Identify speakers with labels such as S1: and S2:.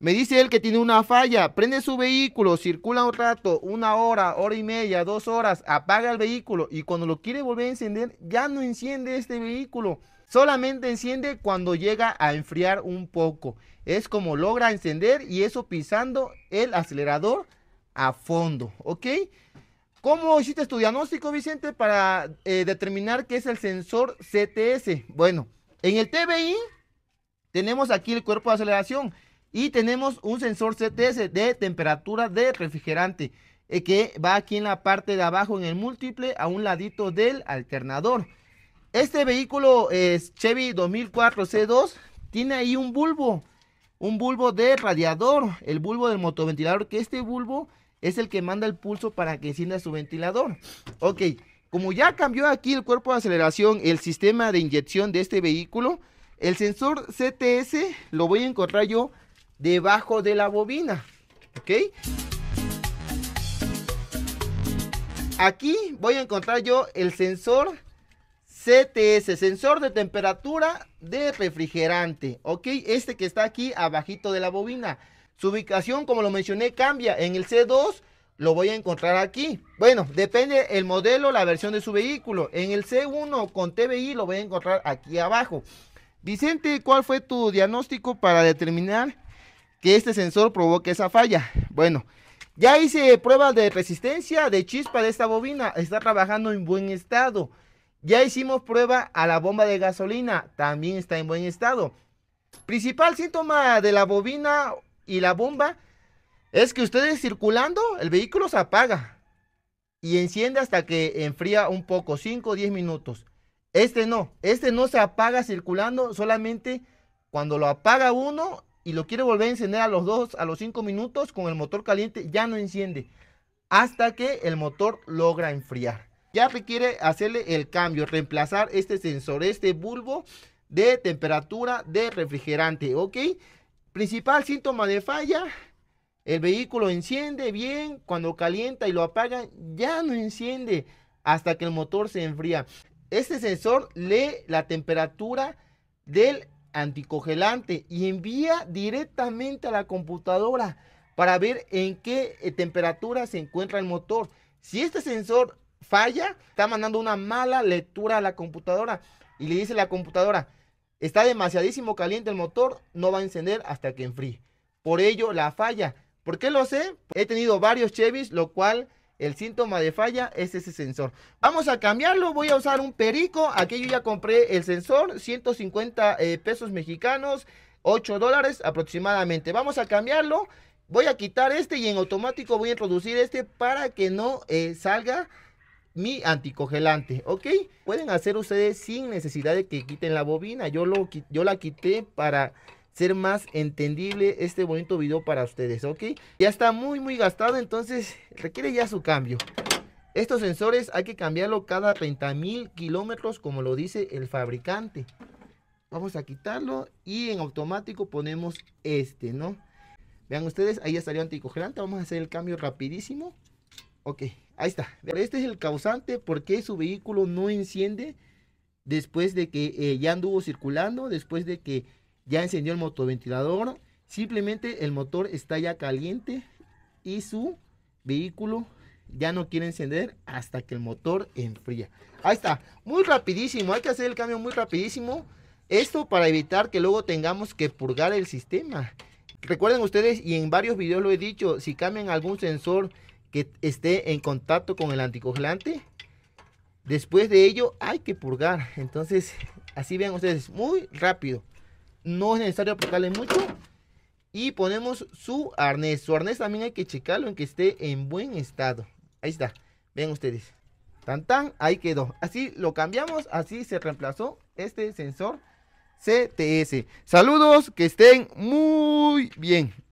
S1: Me dice él que tiene una falla, prende su vehículo, circula un rato, una hora, hora y media, dos horas, apaga el vehículo y cuando lo quiere volver a encender, ya no enciende este vehículo. Solamente enciende cuando llega a enfriar un poco. Es como logra encender y eso pisando el acelerador a fondo, ¿ok? ¿Cómo hiciste tu diagnóstico, Vicente, para eh, determinar qué es el sensor CTS? Bueno, en el TBI tenemos aquí el cuerpo de aceleración. Y tenemos un sensor CTS de temperatura de refrigerante eh, que va aquí en la parte de abajo en el múltiple a un ladito del alternador. Este vehículo es Chevy 2004 C2 tiene ahí un bulbo, un bulbo de radiador, el bulbo del motoventilador, que este bulbo es el que manda el pulso para que encienda su ventilador. Ok, como ya cambió aquí el cuerpo de aceleración, el sistema de inyección de este vehículo, el sensor CTS lo voy a encontrar yo debajo de la bobina. ¿Ok? Aquí voy a encontrar yo el sensor CTS, sensor de temperatura de refrigerante. ¿Ok? Este que está aquí abajito de la bobina. Su ubicación, como lo mencioné, cambia. En el C2 lo voy a encontrar aquí. Bueno, depende el modelo, la versión de su vehículo. En el C1 con TBI lo voy a encontrar aquí abajo. Vicente, ¿cuál fue tu diagnóstico para determinar que este sensor provoque esa falla. Bueno, ya hice pruebas de resistencia de chispa de esta bobina, está trabajando en buen estado. Ya hicimos prueba a la bomba de gasolina, también está en buen estado. Principal síntoma de la bobina y la bomba es que ustedes circulando, el vehículo se apaga y enciende hasta que enfría un poco, 5 o 10 minutos. Este no, este no se apaga circulando, solamente cuando lo apaga uno y lo quiere volver a encender a los 2, a los 5 minutos con el motor caliente, ya no enciende hasta que el motor logra enfriar. Ya requiere hacerle el cambio, reemplazar este sensor, este bulbo de temperatura de refrigerante, ¿ok? Principal síntoma de falla, el vehículo enciende bien, cuando calienta y lo apaga, ya no enciende hasta que el motor se enfría. Este sensor lee la temperatura del anticongelante y envía directamente a la computadora para ver en qué eh, temperatura se encuentra el motor. Si este sensor falla, está mandando una mala lectura a la computadora y le dice a la computadora, está demasiadísimo caliente el motor, no va a encender hasta que enfríe. Por ello la falla. ¿Por qué lo sé? He tenido varios Chevys, lo cual el síntoma de falla es ese sensor. Vamos a cambiarlo. Voy a usar un perico. Aquí yo ya compré el sensor. 150 eh, pesos mexicanos. 8 dólares aproximadamente. Vamos a cambiarlo. Voy a quitar este y en automático voy a introducir este para que no eh, salga mi anticogelante, ¿ok? Pueden hacer ustedes sin necesidad de que quiten la bobina. Yo, lo, yo la quité para ser más entendible este bonito video para ustedes, ¿ok? Ya está muy, muy gastado, entonces requiere ya su cambio. Estos sensores hay que cambiarlo cada 30.000 kilómetros, como lo dice el fabricante. Vamos a quitarlo y en automático ponemos este, ¿no? Vean ustedes, ahí ya salió anticongelante. Vamos a hacer el cambio rapidísimo. Ok, ahí está. Este es el causante porque su vehículo no enciende después de que eh, ya anduvo circulando, después de que ya encendió el motoventilador, simplemente el motor está ya caliente y su vehículo ya no quiere encender hasta que el motor enfría. Ahí está, muy rapidísimo, hay que hacer el cambio muy rapidísimo. Esto para evitar que luego tengamos que purgar el sistema. Recuerden ustedes, y en varios videos lo he dicho, si cambian algún sensor que esté en contacto con el anticongelante, después de ello hay que purgar. Entonces, así vean ustedes, muy rápido no es necesario aplicarle mucho. Y ponemos su arnés. Su arnés también hay que checarlo en que esté en buen estado. Ahí está. Ven ustedes. Tan tan, ahí quedó. Así lo cambiamos, así se reemplazó este sensor CTS. Saludos, que estén muy bien.